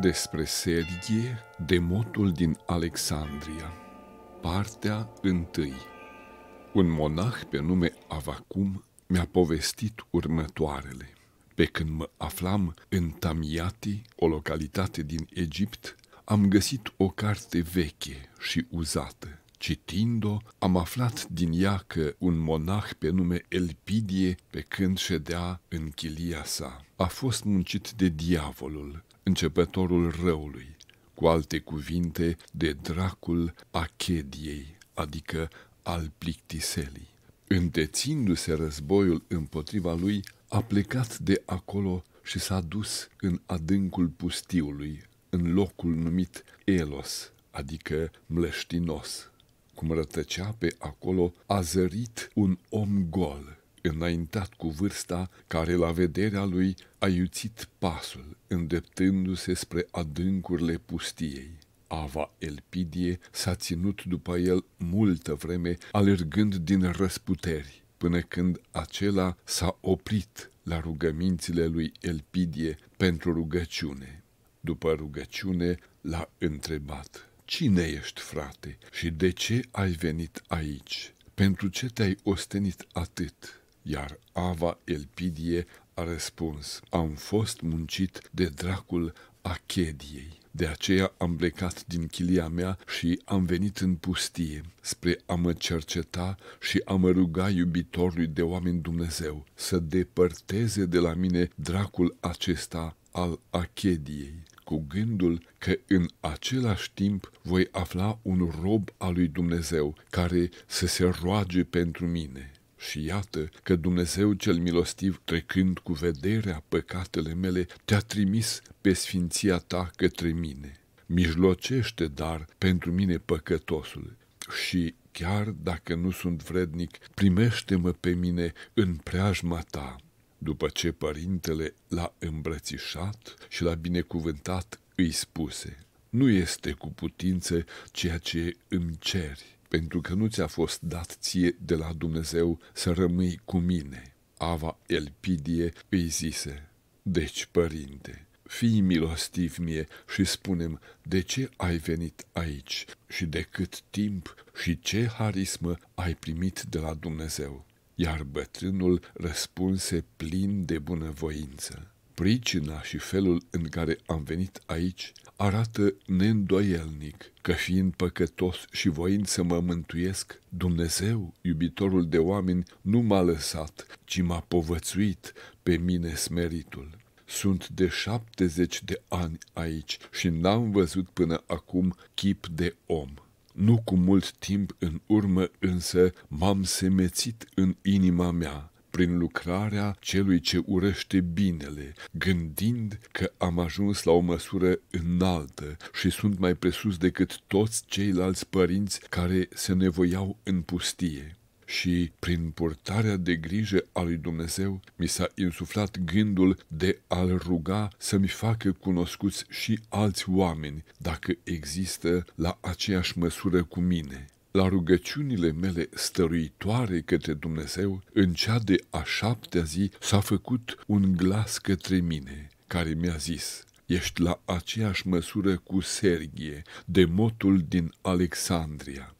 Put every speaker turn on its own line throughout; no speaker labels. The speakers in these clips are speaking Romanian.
despre Sergie, demotul din Alexandria. Partea 1. Un monah pe nume Avacum mi-a povestit următoarele. Pe când mă aflam în Tamiati, o localitate din Egipt, am găsit o carte veche și uzată. Citind-o, am aflat din ea că un monah pe nume Elpidie, pe când ședea în chilia sa, a fost muncit de diavolul începătorul răului, cu alte cuvinte, de dracul Achediei, adică al plictiselii. întețindu se războiul împotriva lui, a plecat de acolo și s-a dus în adâncul pustiului, în locul numit Elos, adică mleștinos. Cum rătăcea pe acolo, a zărit un om gol înaintat cu vârsta, care la vederea lui a iuțit pasul, îndreptându-se spre adâncurile pustiei. Ava Elpidie s-a ținut după el multă vreme, alergând din răsputeri, până când acela s-a oprit la rugămințile lui Elpidie pentru rugăciune. După rugăciune l-a întrebat, Cine ești, frate, și de ce ai venit aici? Pentru ce te-ai ostenit atât? Iar Ava Elpidie a răspuns, am fost muncit de dracul Achediei. De aceea am plecat din chilia mea și am venit în pustie, spre a mă cerceta și a mă ruga iubitorului de oameni Dumnezeu să depărteze de la mine dracul acesta al Achediei, cu gândul că în același timp voi afla un rob al lui Dumnezeu care să se roage pentru mine. Și iată că Dumnezeu cel milostiv, trecând cu vederea păcatele mele, te-a trimis pe sfinția ta către mine. Mijlocește, dar, pentru mine păcătosul și, chiar dacă nu sunt vrednic, primește-mă pe mine în preajma ta. După ce părintele l-a îmbrățișat și l-a binecuvântat, îi spuse, nu este cu putință ceea ce îmi ceri, pentru că nu ți-a fost dat ție de la Dumnezeu să rămâi cu mine. Ava Elpidie îi zise, Deci, părinte, fii milostiv mie și spunem de ce ai venit aici și de cât timp și ce harismă ai primit de la Dumnezeu. Iar bătrânul răspunse plin de bunăvoință. Pricina și felul în care am venit aici arată neîndoielnic că fiind păcătos și voind să mă mântuiesc, Dumnezeu, iubitorul de oameni, nu m-a lăsat, ci m-a povățuit pe mine smeritul. Sunt de 70 de ani aici și n-am văzut până acum chip de om. Nu cu mult timp în urmă însă m-am semețit în inima mea prin lucrarea celui ce urăște binele, gândind că am ajuns la o măsură înaltă și sunt mai presus decât toți ceilalți părinți care se nevoiau în pustie și prin purtarea de grijă a lui Dumnezeu mi s-a insuflat gândul de a-L ruga să-mi facă cunoscuți și alți oameni, dacă există la aceeași măsură cu mine la rugăciunile mele stăruitoare către Dumnezeu, în cea de a șaptea zi s-a făcut un glas către mine, care mi-a zis, Ești la aceeași măsură cu Sergie, de motul din Alexandria.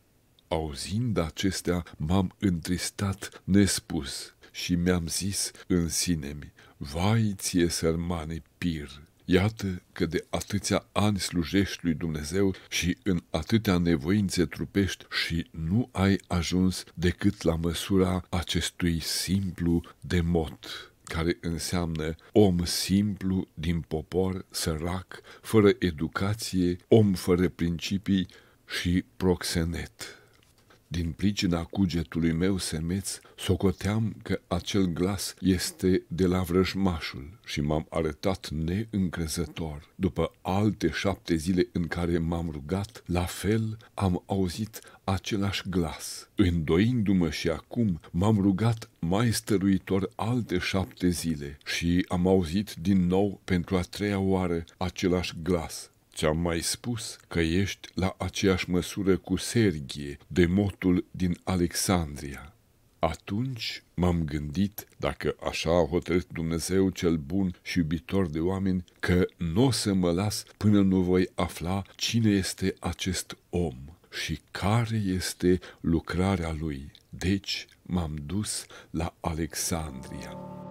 Auzind acestea, m-am întristat nespus și mi-am zis în sine-mi, Vai ție, sărmane pir, Iată că de atâția ani slujești lui Dumnezeu și în atâtea nevoințe trupești și nu ai ajuns decât la măsura acestui simplu demot care înseamnă om simplu din popor sărac, fără educație, om fără principii și proxenet. Din pricina cugetului meu semeț, socoteam că acel glas este de la vrăjmașul și m-am arătat neîncrezător. După alte șapte zile în care m-am rugat, la fel am auzit același glas. Îndoindu-mă și acum, m-am rugat mai stăruitor alte șapte zile și am auzit din nou pentru a treia oară același glas Ți-am mai spus că ești la aceeași măsură cu de demotul din Alexandria. Atunci m-am gândit, dacă așa a hotărât Dumnezeu cel bun și iubitor de oameni, că nu o să mă las până nu voi afla cine este acest om și care este lucrarea lui. Deci m-am dus la Alexandria.